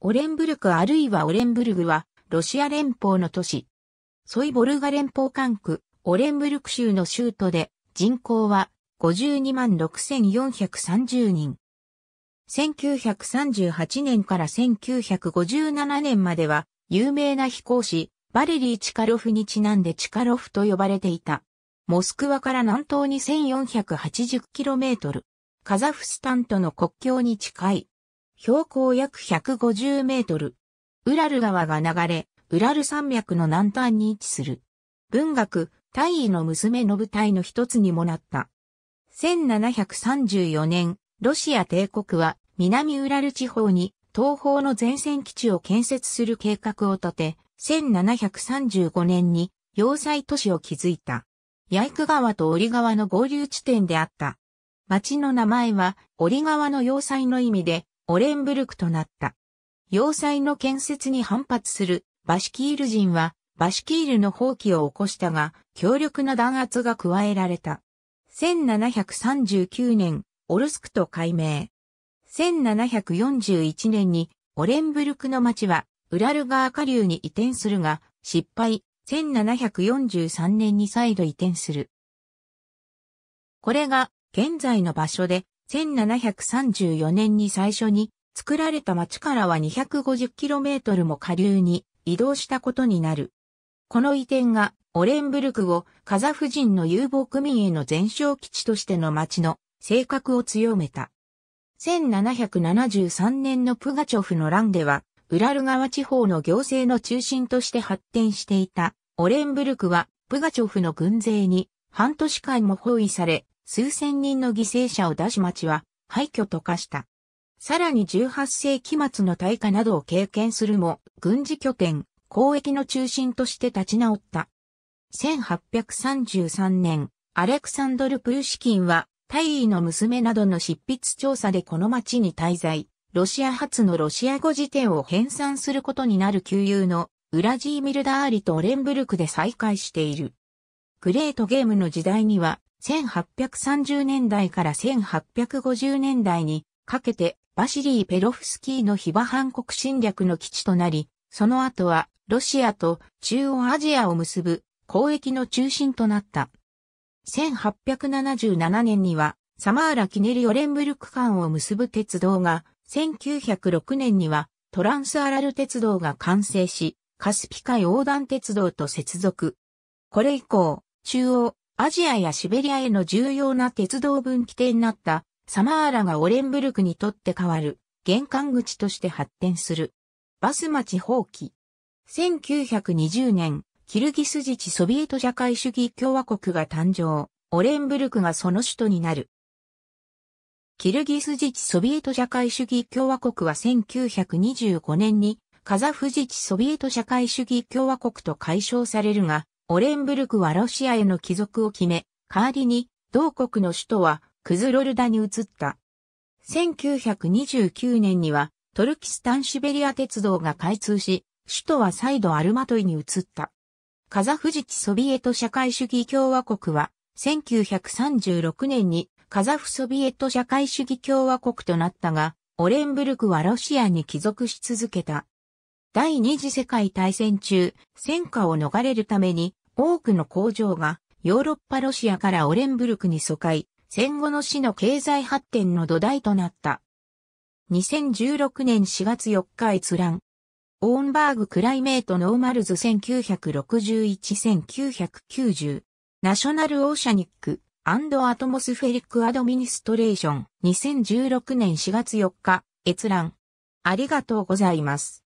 オレンブルクあるいはオレンブルグは、ロシア連邦の都市。ソイボルガ連邦管区、オレンブルク州の州都で、人口は52万6430人。1938年から1957年までは、有名な飛行士、バレリー・チカロフにちなんでチカロフと呼ばれていた。モスクワから南東に 1480km。カザフスタンとの国境に近い。標高約150メートル。ウラル川が流れ、ウラル山脈の南端に位置する。文学、大尉の娘の舞台の一つにもなった。1734年、ロシア帝国は南ウラル地方に東方の前線基地を建設する計画を立て、1735年に要塞都市を築いた。ヤイク川とオリ川の合流地点であった。町の名前はオリ川の要塞の意味でオレンブルクとなった。要塞の建設に反発するバシキール人はバシキールの放棄を起こしたが強力な弾圧が加えられた。1739年、オルスクと改名。1741年にオレンブルクの町はウラル川下流に移転するが失敗。1743年に再度移転する。これが現在の場所で1734年に最初に作られた町からは 250km も下流に移動したことになる。この移転がオレンブルクをカザフ人の遊牧民への前哨基地としての町の性格を強めた。1773年のプガチョフの乱では、ウラル川地方の行政の中心として発展していたオレンブルクはプガチョフの軍勢に半年間も包囲され、数千人の犠牲者を出し町は廃墟と化した。さらに18世紀末の大火などを経験するも、軍事拠点、交易の中心として立ち直った。1833年、アレクサンドル・プルシキンは、大尉の娘などの執筆調査でこの町に滞在、ロシア発のロシア語辞典を編纂することになる旧友のウラジーミルダーリとオレンブルクで再会している。グレートゲームの時代には、1830年代から1850年代にかけてバシリー・ペロフスキーの非馬反国侵略の基地となり、その後はロシアと中央アジアを結ぶ交易の中心となった。1877年にはサマーラ・キネリ・オレンブルク間を結ぶ鉄道が、1906年にはトランスアラル鉄道が完成し、カスピ海横断鉄道と接続。これ以降、中央、アジアやシベリアへの重要な鉄道分岐点になったサマーラがオレンブルクにとって変わる玄関口として発展する。バス町放棄。1920年、キルギス自治ソビエト社会主義共和国が誕生。オレンブルクがその首都になる。キルギス自治ソビエト社会主義共和国は1925年にカザフ自治ソビエト社会主義共和国と解消されるが、オレンブルクはロシアへの帰属を決め、代わりに同国の首都はクズロルダに移った。1929年にはトルキスタンシベリア鉄道が開通し、首都は再度アルマトイに移った。カザフジキソビエト社会主義共和国は1936年にカザフソビエト社会主義共和国となったが、オレンブルクはロシアに帰属し続けた。第二次世界大戦中、戦火を逃れるために多くの工場がヨーロッパロシアからオレンブルクに疎開、戦後の市の経済発展の土台となった。2016年4月4日閲覧。オーンバーグ・クライメート・ノーマルズ1961-1990。ナショナル・オーシャニック・アアトモスフェリック・アドミニストレーション。2016年4月4日。閲覧。ありがとうございます。